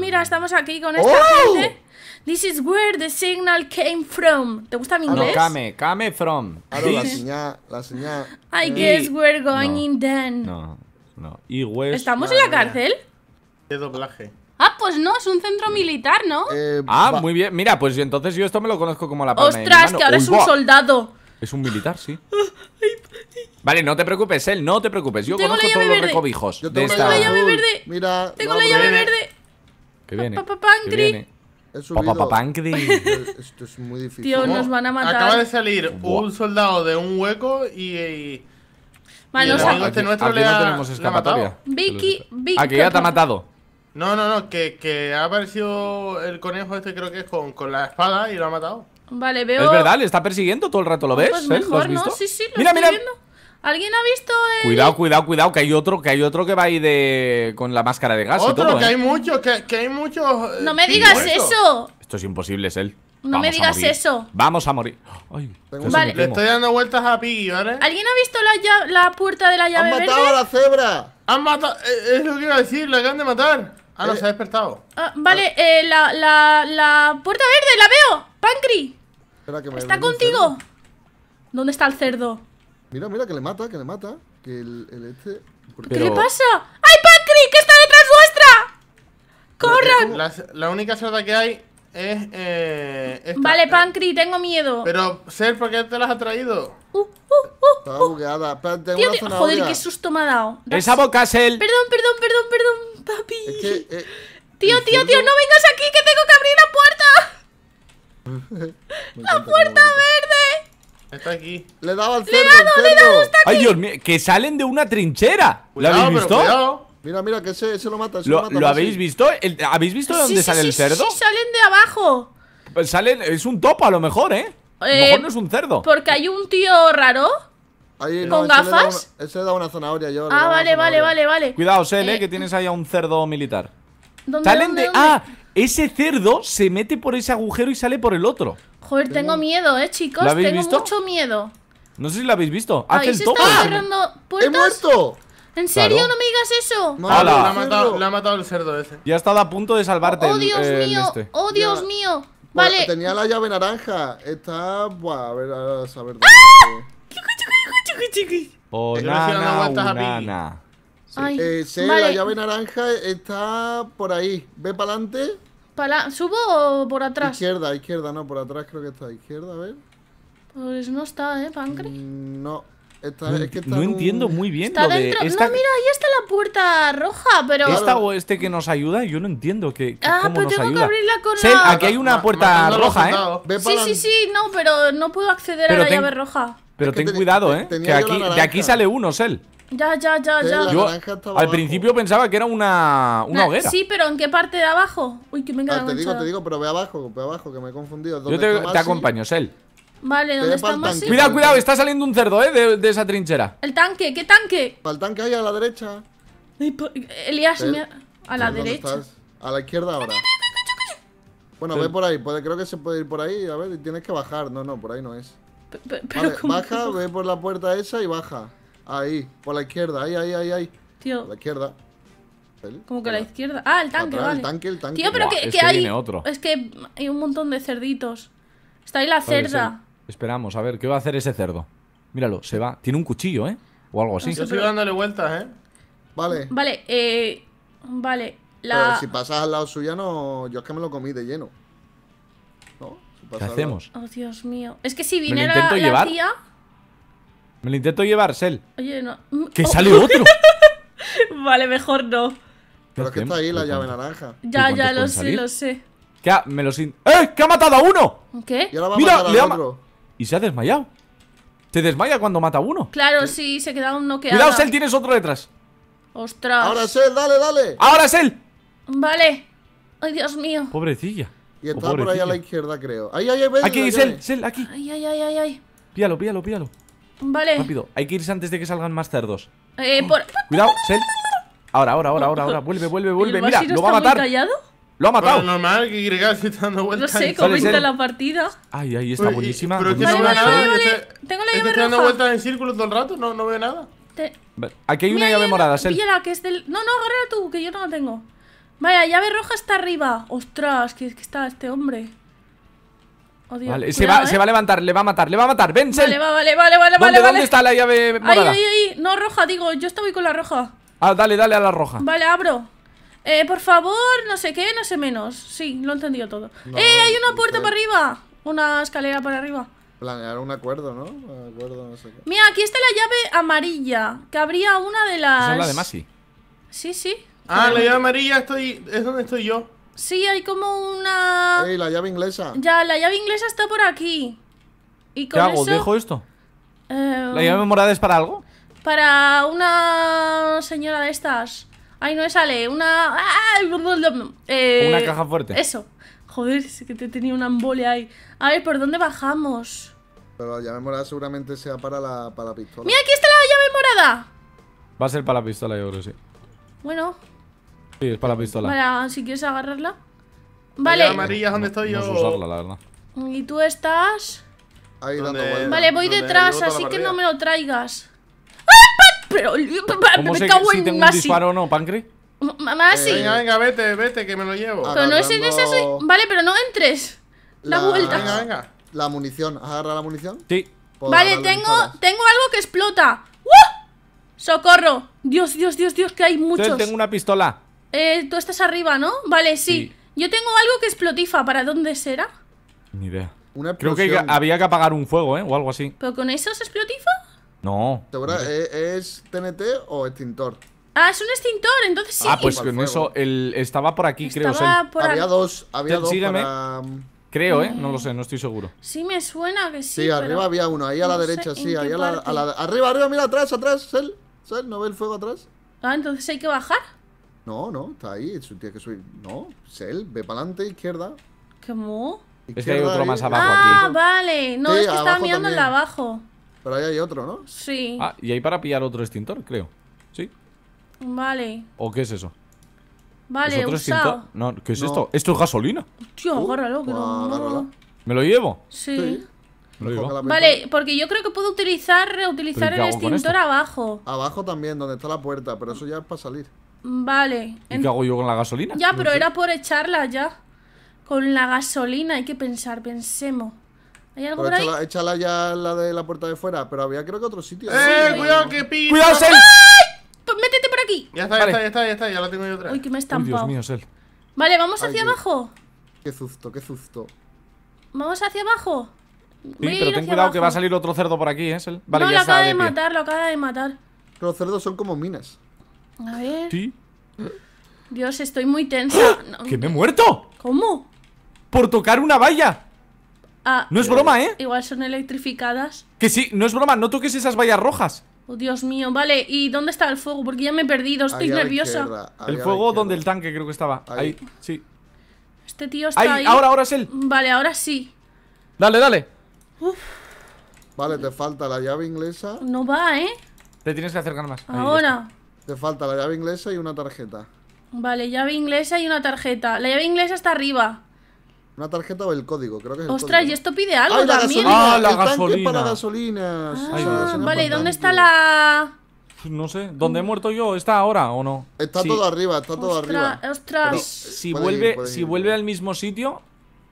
Mira, estamos aquí con esta ¡Oh! gente. This is where the signal came from. ¿Te gusta mi ah, inglés? Ah, no, came, came from. la señal, la señal. I guess we're going in then. No, no. ¿Estamos en la cárcel? De doblaje. Ah, pues no, es un centro militar, ¿no? Eh, ah, muy bien. Mira, pues entonces yo esto me lo conozco como la palma ¡Ostras, de mi mano. que ahora es un soldado! Es un militar, sí. Vale, no te preocupes, él, no te preocupes. Yo conozco todos los recobijos. tengo, de esta... llave verde. Mira, tengo la llave verde. ¿Qué viene. Papá Pancri. Esto es muy difícil. Tío, nos van a matar. Acaba de salir un soldado de un hueco y. Vale, no tenemos escapatoria. Vicky, Vicky. Aquí ah, ya te ha matado. No, no, no, que, que, ha aparecido el conejo este, creo que es con, con, la espada y lo ha matado. Vale, veo. Es verdad, le está persiguiendo todo el rato, ¿lo pues ves? Pues mejor, ¿no? Sí, sí, lo mira, estoy mira. Viendo. ¿Alguien ha visto el...? Cuidado, cuidado, cuidado, que hay otro, que hay otro que va ahí de... con la máscara de gas ¿eh? que hay muchos, que, eh, hay muchos... ¡No me digas eso! Esto es imposible, es él. No me digas eso. Vamos a morir. vale. Le estoy dando vueltas a Piggy, ¿vale? ¿Alguien ha visto la, la puerta de la llave ¡Han matado a la cebra! ¡Han matado! Eh, es lo que iba a decir, la acaban de matar. Ah, no, se ha despertado. Ah, vale, la, puerta verde, la veo. Pancri. ¿Está contigo? ¿Dónde está el cerdo? Mira, mira, que le mata, que le mata. Que el, este. ¿Qué le pasa? ¡Ay, Pancri! ¡Que está detrás vuestra! ¡Corran! La, única cerda que hay es. Eh, vale, Pancri, tengo miedo. Pero, Ser, ¿por qué te las ha traído? Uh, uh, uh, Estaba uh. bugueada. joder, qué susto me ha dado. ¡Esa ¡Es Perdón, perdón, perdón, perdón, papi. Eh, tío, tío, tío, no vengas aquí, que tengo que abrir la puerta. ¡La puerta verde! Está aquí. Le he dado al cerdo. Le he dado, le he dado, está aquí. Ay, Dios mío, que salen de una trinchera. ¿Lo habéis visto? Mira, mira, que se lo mata. ¿Lo, mata ¿lo habéis visto? ¿Habéis visto de dónde sale el cerdo? Sí, salen de abajo. Pues salen, es un topo a lo mejor, ¿eh? A lo eh, mejor no es un cerdo. Porque hay un tío raro. Ahí, ¿Con gafas? Ese da una, zanahoria yo. Ah, vale, vale, vale, vale. Cuidado, Sel, eh, que tienes ahí a un cerdo militar. ¿Dónde, salen de. ¡Ah! Ese cerdo se mete por ese agujero y sale por el otro. Joder, tengo, miedo, eh, chicos. Tengo mucho miedo. No sé si lo habéis visto. Hace el está ah. cerrando puertas? ¡He muerto! ¿En serio? No me digas eso. Le la, ha matado, el cerdo ese. Ya estaba a punto de salvarte. Oh, este. oh Dios mío. Oh, Dios mío. Vale. tenía la llave naranja. Está. Buah, a ver, a saber. ¡Ah! ¡Oh! nana. Sí. Eh, la llave naranja está por ahí. Ve para adelante. ¿Subo o por atrás? Izquierda, izquierda, no, por atrás creo que está. Izquierda, a ver. Pues no está, ¿eh, Pancre? Mm, no. es que está no entiendo muy bien lo de No, mira, ahí está la puerta roja, pero... ¿Esta o este que nos ayuda? Yo no entiendo que, ah, cómo pues tengo que abrirla con Sel, aquí hay una puerta roja, ¿eh? sí, sí, sí, no, pero no puedo acceder a la llave roja Pero ten, cuidado, ¿eh? Que de aquí sale uno, Sel ya, ya, ya, ya. al principio pensaba que era una, una hoguera. Sí, pero ¿en qué parte de abajo? Uy, que me encanta. Ah, te digo, te digo, pero ve abajo, ve abajo, que me he confundido. Yo te, te acompaño, él. Vale, ¿dónde estamos? Cuidado, cuidado, está saliendo un cerdo, ¿eh? De, esa trinchera. El tanque, ¿qué tanque? Para el tanque ahí a la derecha. Elías, eh, a la derecha. A la izquierda ahora. Bueno, ve por ahí, creo que se puede ir por ahí, a ver, tienes que bajar. No, no, por ahí no es. baja, ve por la puerta esa y baja. Ahí, por la izquierda, ahí, ahí, ahí, ahí. Tío. Por la izquierda. Como que a la izquierda. Ah, el tanque, vale. El tanque, el tanque. Tío, pero que, hay. Es que hay un montón de cerditos. Está ahí la cerda. Esperamos, a ver, ¿qué va a hacer ese cerdo? Míralo, se va. Tiene un cuchillo, ¿eh? O algo así. Yo estoy dándole vueltas, ¿eh? Vale. Vale, eh. Vale. Pero si pasas al lado suyo, no. Yo es que me lo comí de lleno. ¿No? ¿Qué hacemos? Oh, Dios mío. Es que si viniera la llevar? Me lo intento llevar, Sel. Oye, no. ¡Que salió oh. sale otro! vale, mejor no. Pero es que está ahí la llave naranja. Ya, ya, lo sé, lo sé. ¿Qué ha, ¡Eh! ¡Que ha matado a uno! ¿Qué? Y ahora va a matar Y se ha desmayado. Se desmaya cuando mata a uno. Claro, sí, se queda un noqueado. Cuidado, Sel, tienes otro detrás. Ostras. Ahora es él, dale, dale. Ahora es él. Vale. Ay, Dios mío. Pobrecilla. Y oh, está por ahí a la izquierda, creo. Ahí, ahí, ahí. Aquí, Sel, Sel, aquí. Ay, ay, ay, ay, ay. Píalo, píalo, píalo. Vale. Rápido, hay que irse antes de que salgan más cerdos. Eh, por... Cuidado, Sel. Ahora, ahora, ahora, ahora, ahora. Vuelve, vuelve, vuelve. Mira, lo va a matar. Lo ha matado. normal que dando vueltas. No sé cómo está la partida. Ay, ay, está buenísima. Pero este- Tengo la este llave roja. dando vueltas en círculos todo el rato, no, no veo nada. Aquí hay una llave, morada, Sel. que es del... No, no, agárrala tú, que yo no la tengo. Vaya, llave roja está arriba. Ostras, ¿qué que está este hombre se, eh. va, a levantar, le va a matar, le va a matar. vence Vale, vale, vale, vale, ¿Dónde, vale. ¿Dónde está la llave morada? Ahí, ahí, ahí. No, roja, digo, yo estoy con la roja. Ah, dale, dale a la roja. Vale, abro. Eh, por favor, no sé qué, no sé menos. Sí, lo he entendido todo. ¡Eh, hay una puerta para arriba! Una escalera para arriba. Planear un acuerdo, ¿no? acuerdo, no sé qué. Mira, aquí está la llave amarilla. Que habría una de las. es la de Masi. Sí, sí. Ah, la llave amarilla estoy... es donde estoy yo. Sí, hay como una... Ey, la llave inglesa. Ya, la llave inglesa está por aquí. Y ¿Qué hago? ¿Dejo esto? Eh, ¿La llave morada es para algo? Para una señora de estas. Ay, no me sale. Una... Eh, una caja fuerte. Eso. Joder, sé que te tenía una embolia ahí. A ver, ¿por dónde bajamos? Pero la llave morada seguramente sea para la, para pistola. ¡Mira, aquí está la llave morada! Va a ser para la pistola, yo creo, sí. Bueno, Sí, es para la pistola. Vale, ah, si quieres agarrarla. Vale. La amarilla es estoy yo. No, usarla, la verdad. Y tú estás. Ahí Vale, voy detrás, así que no me lo traigas. Pero ¿Cómo me cago en si tengo un disparo o no, Pancri? Mamá, eh, Venga, venga, vete, vete, que me lo llevo. Ah, pero no es en ese. Vale, pero no entres. La, vuelta. Venga, venga. La munición, ¿Has agarrado la munición. Sí. Vale, tengo, tengo algo que explota. ¡Socorro! Dios, Dios, Dios, Dios, que hay muchos. Yo tengo una pistola. Eh, tú estás arriba, ¿no? Vale, sí. Yo tengo algo que explotifa. ¿Para dónde será? Ni idea. Creo que había que apagar un fuego, ¿eh? O algo así. ¿Pero con eso se explotifa? No. ¿E-, ¿Es TNT o extintor? Ah, es un extintor, entonces sí. Ah, pues con eso estaba por aquí, creo. había dos, había dos sígueme. Creo, ¿eh? No mm. lo sé, no estoy seguro. Sí, me suena que sí. Sí, arriba había uno, ahí a la derecha, sí. Ahí arriba, arriba, mira atrás, atrás, Sel. Sel, ¿no ve el fuego atrás? Ah, entonces hay que bajar. No, no, está ahí. Es que soy. No, es él. Ve para adelante, izquierda. ¿Qué mo? es que hay otro más abajo ah, aquí. Ah, vale. No, es que estaba mirando el de abajo. Pero ahí hay otro, ¿no? Sí. Ah, y hay para pillar otro extintor, creo. Sí. Vale. ¿O qué es eso? Vale, ¿Es extintor? No, ¿qué es esto? Esto es gasolina. Tío, uh, agárralo, que no, ¿Me lo llevo? Sí. Me lo llevo. Vale, porque yo creo que puedo utilizar, reutilizar el extintor abajo. Abajo también, donde está la puerta, pero eso ya es para salir. Vale. ¿Y qué hago yo con la gasolina? Ya, pero era por echarla ya. Con la gasolina hay que pensar, pensemos. ¿Hay algo por ahí? Échala, ya la de la puerta de fuera, pero había creo que otro sitio. ¡Eh! ¡Cuidado que piso! ¡Cuidado, Sel! Pues métete por aquí. Ya está, ya está, ya está, ya está, ya la tengo yo atrás. Uy, que me he Dios mío, Sel. Vale, vamos hacia abajo. Qué susto, qué susto. Vamos hacia abajo. Sí, pero ten cuidado que va a salir otro cerdo por aquí, ¿eh? Vale, no, lo acaba de matar, lo acaba de matar. Los cerdos son como minas. A ver. Sí. Dios, estoy muy tensa. ¡Ah! ¡Que me he muerto! ¿Cómo? Por tocar una valla. Ah, no es broma, ¿eh? Igual son electrificadas. Que sí, no es broma, no toques esas vallas rojas. Oh, Dios mío, vale, ¿y dónde está el fuego? Porque ya me he perdido, estoy nerviosa. el fuego donde el tanque creo que estaba. Ahí, sí. Este tío está ahí, Ahora, ahora es él. Vale, ahora sí. Dale, dale. Vale, te falta la llave inglesa. No va, ¿eh? Te tienes que acercar más. Ahora. Te falta la llave inglesa y una tarjeta. Vale, llave inglesa y una tarjeta. La llave inglesa está arriba. Una tarjeta o el código, creo que Ostras, y esto pide algo también. Ah, la ah, gasolina. vale, ¿y dónde está la...? Pues no sé, ¿dónde he muerto yo? ¿Está ahora o no? Está todo arriba, está todo arriba. Ostras, si eh, vuelve, si vuelve al mismo sitio,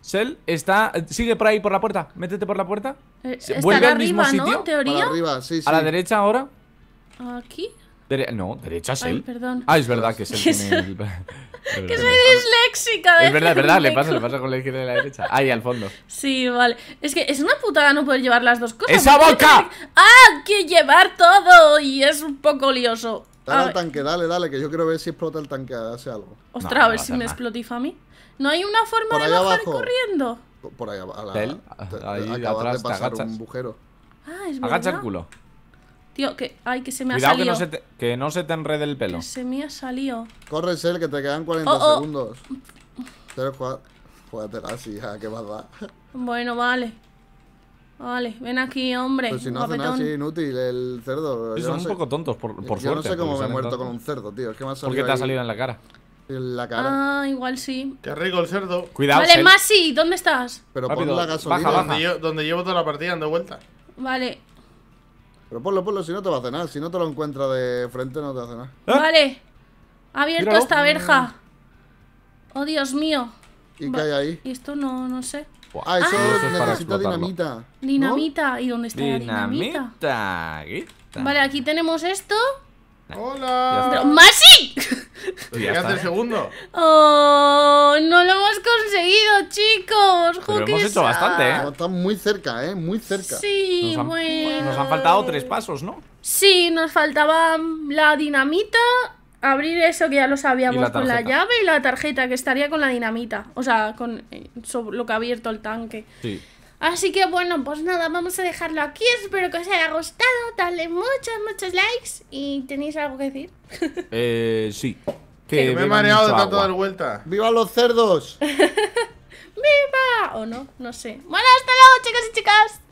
Sel está. Sigue por ahí por la puerta. Métete por la puerta. Eh, vuelve al mismo sitio. teoría? A la derecha ahora. Aquí no, derecha es Ay, él. Perdón. Ah, es verdad que es él. tiene el... es que soy disléxica. Es ¿eh? verdad, es verdad, le pasa, le pasa con la izquierda y la derecha. Ahí, al fondo. Sí, vale. Es que es una putada no poder llevar las dos cosas. ¡Esa boca! ¡Ah! Que llevar todo y es un poco lioso. Dale al tanque, dale, dale, que yo quiero ver si explota el tanque, hace algo. Ostras, a ver si me explotifa a mí. ¿No hay una forma de bajar abajo. corriendo? Por ahí abajo. Ahí atrás de pasar un agujero. Ah, es verdad. Agacha el culo. Tío, que. Ay, que se me ha salido. Que no, se te, que no se te enrede el pelo. se me ha salido. Corre, Sel, que te quedan 40 segundos. Pero juega, así, hija, qué a Bueno, vale. Vale, ven aquí, hombre. Pues si no hacen así, inútil el cerdo. son un poco tontos, por, por yo suerte. Yo no sé cómo me he muerto con un cerdo, tío. Es que me ha salido. Porque te ha salido en la cara. En la cara. Ah, igual sí. Qué rico el cerdo. Cuidado. Vale, Masi, ¿dónde estás? Pero Rápido, pon la gasolina. Baja, Donde, donde llevo toda la partida dando vueltas. Vale, pero ponlo, ponlo, si no te va a cenar, Si no te lo encuentra de frente, no te va a cenar ¿Eh? Vale. Ha abierto esta verja. Oh, Dios mío. ¿Y qué hay ahí? ¿Y esto no, no sé. Ah, eso, ah. necesita dinamita. Dinamita. ¿Y dónde está dinamita? la dinamita? Vale, aquí tenemos esto. ¡Hola! ¡Masi! segundo. ¡Oh! ¡No lo hemos conseguido, chicos! Pero hemos hecho bastante, ¿eh? está muy cerca, ¿eh? Muy cerca. Sí, nos han, Nos han faltado tres pasos, ¿no? Sí, nos faltaba la dinamita, abrir eso que ya lo sabíamos con la llave y la tarjeta que estaría con la dinamita. O sea, con eh, lo que ha abierto el tanque. Sí. Así que bueno, pues nada, vamos a dejarlo aquí. Espero que os haya gustado. Dale muchos, muchos likes. ¿Y tenéis algo que decir? Eh, sí. Que me he mareado de tanto dar vuelta. ¡Viva los cerdos! ¡Viva! O no, no sé. Bueno, hasta luego, chicos y chicas.